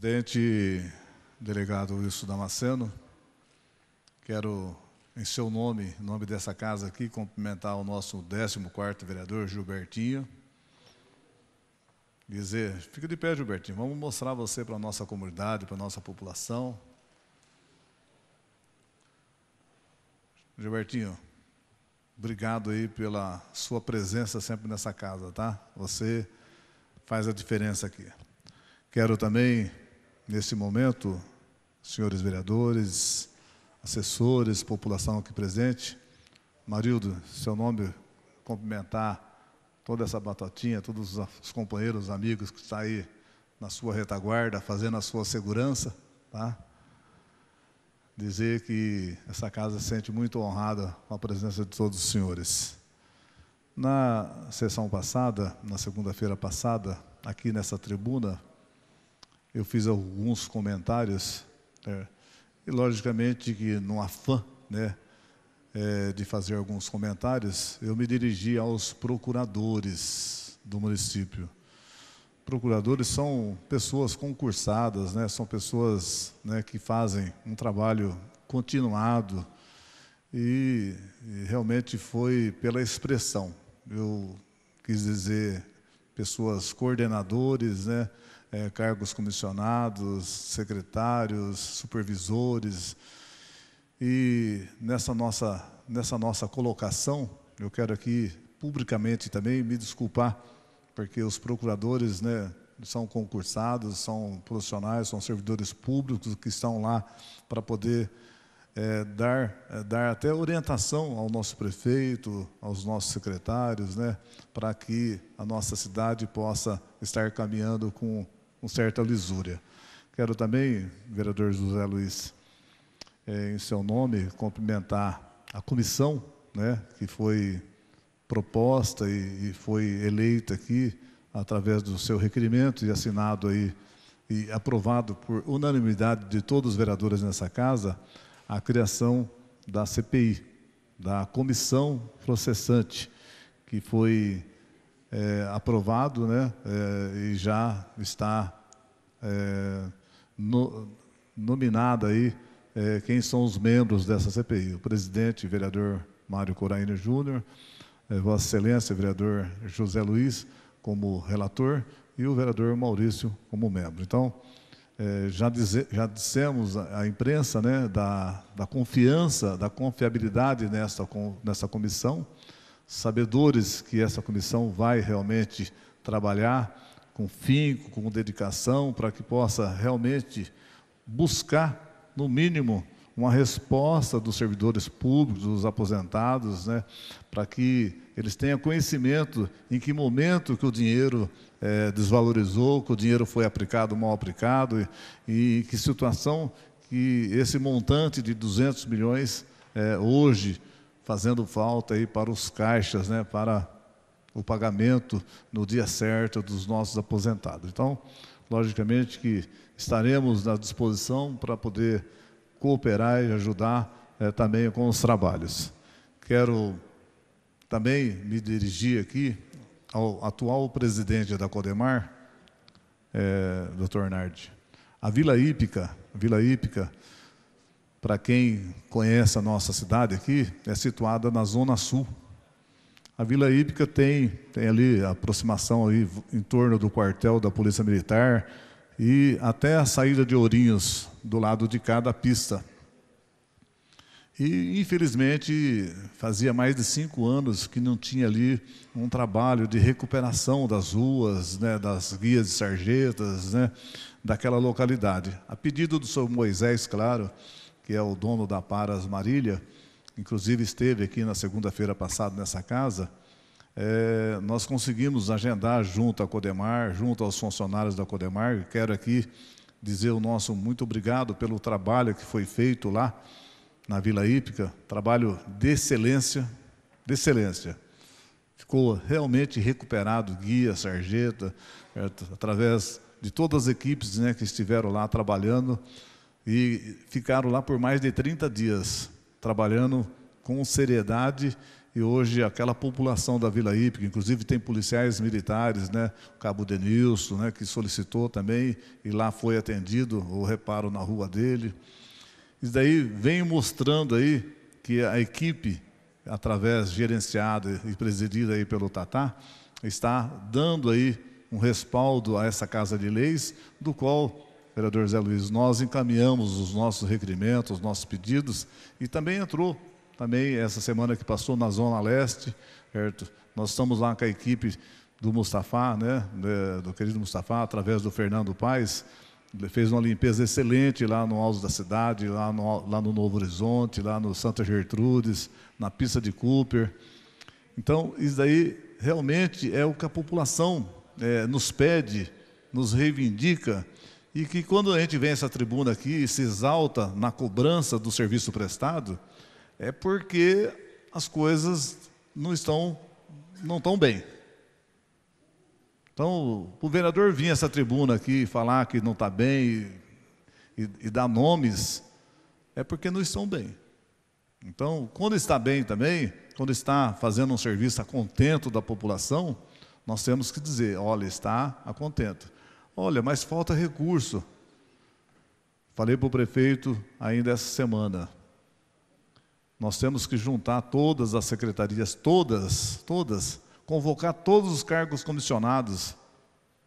Presidente, delegado Wilson Damasceno, quero, em seu nome, em nome dessa casa aqui, cumprimentar o nosso 14º vereador, Gilbertinho. Dizer, fica de pé, Gilbertinho, vamos mostrar você para a nossa comunidade, para a nossa população. Gilbertinho, obrigado aí pela sua presença sempre nessa casa, tá? Você faz a diferença aqui. Quero também Neste momento, senhores vereadores, assessores, população aqui presente, Marildo, seu nome, cumprimentar toda essa batatinha, todos os companheiros, os amigos que estão aí na sua retaguarda, fazendo a sua segurança, tá? Dizer que essa casa se sente muito honrada com a presença de todos os senhores. Na sessão passada, na segunda-feira passada, aqui nessa tribuna, eu fiz alguns comentários, né, e logicamente que num afã né, é, de fazer alguns comentários, eu me dirigi aos procuradores do município. Procuradores são pessoas concursadas, né, são pessoas né, que fazem um trabalho continuado, e, e realmente foi pela expressão. Eu quis dizer pessoas coordenadores, né? é, cargos comissionados, secretários, supervisores. E nessa nossa, nessa nossa colocação, eu quero aqui publicamente também me desculpar, porque os procuradores né, são concursados, são profissionais, são servidores públicos que estão lá para poder é, dar, é, dar até orientação ao nosso prefeito, aos nossos secretários, né, para que a nossa cidade possa estar caminhando com com certa lisura. Quero também, vereador José Luiz, é, em seu nome, cumprimentar a comissão né, que foi proposta e, e, foi eleita aqui através do seu requerimento e assinado aí e aprovado por unanimidade de todos os vereadores nessa casa a criação da CPI, da comissão processante, que foi é, aprovado né, é, e já está é, no, nominada aí é, quem são os membros dessa CPI. O presidente, vereador Mário Coraína Júnior, é, Vossa Excelência, vereador José Luiz, como relator, e o vereador Maurício como membro. Então, é, já, dizer, já dissemos à imprensa né, da, da confiança, da confiabilidade nessa, nessa comissão, sabedores que essa comissão vai realmente trabalhar com finco, com dedicação, para que possa realmente buscar, no mínimo, uma resposta dos servidores públicos, dos aposentados, né, para que eles tenham conhecimento em que momento que o dinheiro é, desvalorizou, que o dinheiro foi aplicado, mal aplicado, e, e que situação que esse montante de 200 milhões é, hoje fazendo falta aí para os caixas, né, para o pagamento no dia certo dos nossos aposentados. Então, logicamente que estaremos à disposição para poder cooperar e ajudar é, também com os trabalhos. Quero também me dirigir aqui ao atual presidente da Codemar, é, eh, Dr. Nardi. A Vila Hípica, a Vila Hípica, para quem conhece a nossa cidade aqui, é situada na zona sul. A Vila Hípica tem, tem ali aproximação aí em torno do quartel da Polícia Militar e até a saída de Ourinhos, do lado de cada pista. E, infelizmente, fazia mais de cinco anos que não tinha ali um trabalho de recuperação das ruas, né, das guias de sarjetas, né, daquela localidade. A pedido do senhor Moisés, claro, que é o dono da Paras Marília, inclusive esteve aqui na segunda-feira passada nessa casa, é, nós conseguimos agendar junto à Codemar, junto aos funcionários da Codemar. Quero aqui dizer o nosso muito obrigado pelo trabalho que foi feito lá na Vila Hípica, trabalho de excelência, de excelência. Ficou realmente recuperado guia, sarjeta, através de todas as equipes né, que estiveram lá trabalhando e ficaram lá por mais de 30 dias, trabalhando com seriedade. E hoje aquela população da Vila Hípica, inclusive tem policiais militares, né, o Cabo Denilson, né, que solicitou também, e lá foi atendido o reparo na rua dele. Isso daí vem mostrando aí que a equipe, através gerenciada e presidida aí pelo Tatá, está dando aí um respaldo a essa Casa de Leis, do qual vereador Zé Luiz, nós encaminhamos os nossos requerimentos, os nossos pedidos, e também entrou, também essa semana que passou, na Zona Leste, certo? Nós estamos lá com a equipe do Mustafá, né, né? do querido Mustafá, através do Fernando Paes, fez uma limpeza excelente lá no Alto da Cidade, lá no, lá no Novo Horizonte, lá no Santa Gertrudes, na pista de Cooper. Então, isso daí realmente é o que a população é, nos pede, nos reivindica, e que quando a gente vem essa tribuna aqui e se exalta na cobrança do serviço prestado, é porque as coisas não estão não tão bem. Então, o vereador vir essa tribuna aqui falar que não está bem e, e, e dar nomes, é porque não estão bem. Então, quando está bem também, quando está fazendo um serviço a contento da população, nós temos que dizer, olha, está a contento. Olha, mas falta recurso. Falei para o prefeito ainda essa semana. Nós temos que juntar todas as secretarias, todas, todas, convocar todos os cargos comissionados,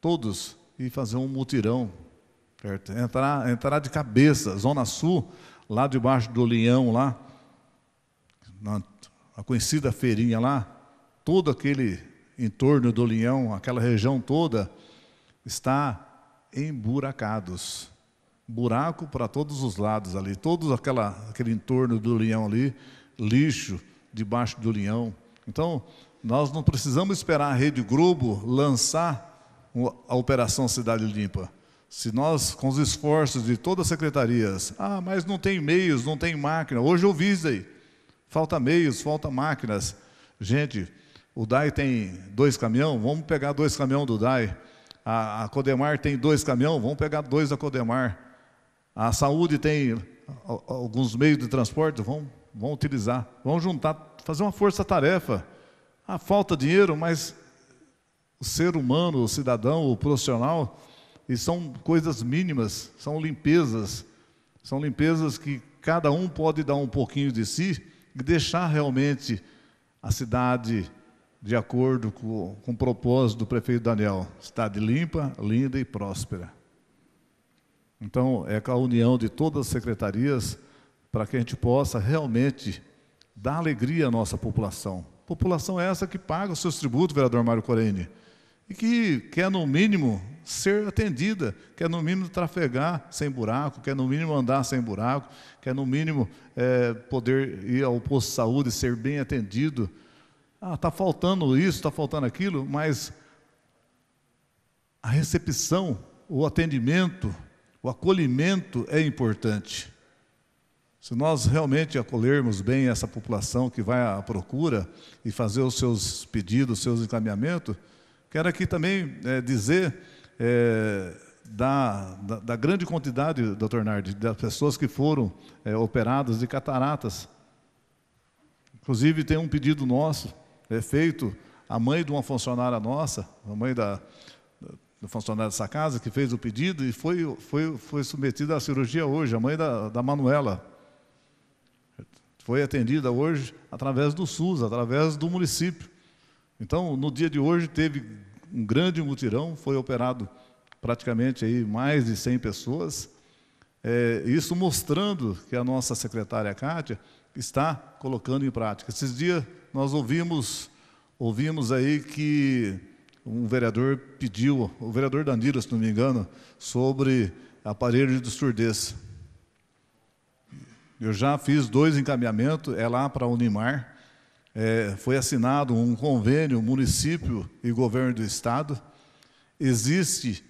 todos, e fazer um mutirão. Certo? Entrar, entrar de cabeça, Zona Sul, lá debaixo do Leão, lá, na, a conhecida feirinha lá, todo aquele entorno do Leão, aquela região toda, está emburacados. Buraco para todos os lados ali, todo aquela, aquele entorno do leão ali, lixo debaixo do leão. Então, nós não precisamos esperar a Rede Globo lançar a Operação Cidade Limpa. Se nós, com os esforços de todas as secretarias, ah, mas não tem meios, não tem máquina. Hoje eu vi isso aí. Falta meios, falta máquinas. Gente, o DAI tem dois caminhões, vamos pegar dois caminhões do DAI a, a Codemar tem dois caminhões, vamos pegar dois da Codemar. A saúde tem alguns meios de transporte, vão, vão utilizar, vão juntar, fazer uma força-tarefa. Ah, falta dinheiro, mas o ser humano, o cidadão, o profissional, e são coisas mínimas, são limpezas, são limpezas que cada um pode dar um pouquinho de si e deixar realmente a cidade de acordo com, com o propósito do prefeito Daniel. Cidade limpa, linda e próspera. Então, é com a união de todas as secretarias para que a gente possa realmente dar alegria à nossa população. População essa que paga os seus tributos, vereador Mário Corene, e que quer, no mínimo, ser atendida, quer, no mínimo, trafegar sem buraco, quer, no mínimo, andar sem buraco, quer, no mínimo, é, poder ir ao posto de saúde e ser bem atendido ah, está faltando isso, está faltando aquilo, mas a recepção, o atendimento, o acolhimento é importante. Se nós realmente acolhermos bem essa população que vai à procura e fazer os seus pedidos, os seus encaminhamentos, quero aqui também é, dizer é, da, da, da, grande quantidade, doutor Nardi, das pessoas que foram é, operadas de cataratas. Inclusive, tem um pedido nosso é feito, a mãe de uma funcionária nossa, a mãe da, funcionária dessa casa, que fez o pedido e foi, foi, foi submetida à cirurgia hoje, a mãe da, da Manuela. Foi atendida hoje através do SUS, através do município. Então, no dia de hoje, teve um grande mutirão, foi operado praticamente aí mais de 100 pessoas. É, isso mostrando que a nossa secretária Kátia está colocando em prática. Esses dias nós ouvimos, ouvimos aí que um vereador pediu, o vereador Danilo, se não me engano, sobre aparelho de surdez. Eu já fiz dois encaminhamentos, é lá para a Unimar. É, foi assinado um convênio, município e governo do Estado. Existe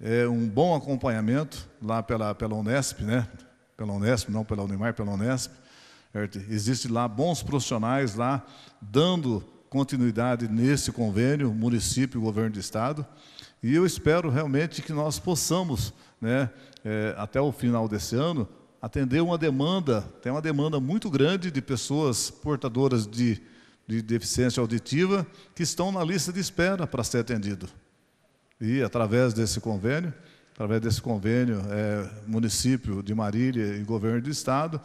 é, um bom acompanhamento lá pela, pela Unesp, né? pela Unesp, não pela Unimar, pela Unesp. Existem lá bons profissionais lá dando continuidade nesse convênio, município e governo do estado. E eu espero realmente que nós possamos, né, é, até o final desse ano, atender uma demanda, tem uma demanda muito grande de pessoas portadoras de, de deficiência auditiva que estão na lista de espera para ser atendido. E através desse convênio, através desse convênio, é, município de Marília e governo do estado,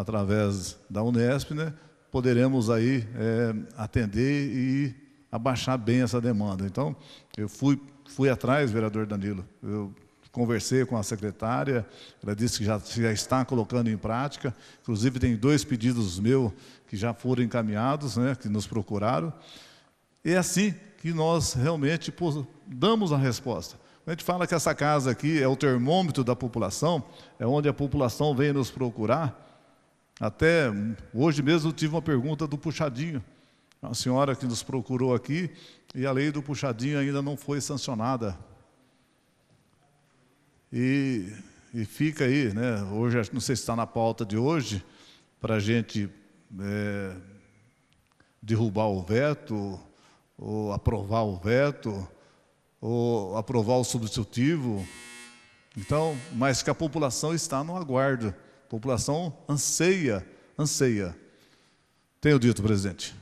através da Unesp, né, poderemos aí é, atender e abaixar bem essa demanda. Então, eu fui, fui atrás, vereador Danilo, eu conversei com a secretária, ela disse que já, já está colocando em prática, inclusive tem dois pedidos meus que já foram encaminhados, né, que nos procuraram, e é assim que nós realmente damos a resposta. A gente fala que essa casa aqui é o termômetro da população, é onde a população vem nos procurar, até hoje mesmo tive uma pergunta do puxadinho. Uma senhora que nos procurou aqui e a lei do puxadinho ainda não foi sancionada. E, e fica aí, né? Hoje, não sei se está na pauta de hoje, para a gente é, derrubar o veto, ou aprovar o veto, ou aprovar o substitutivo. Então, mas que a população está no aguardo. A população anseia, anseia. Tenho dito, presidente.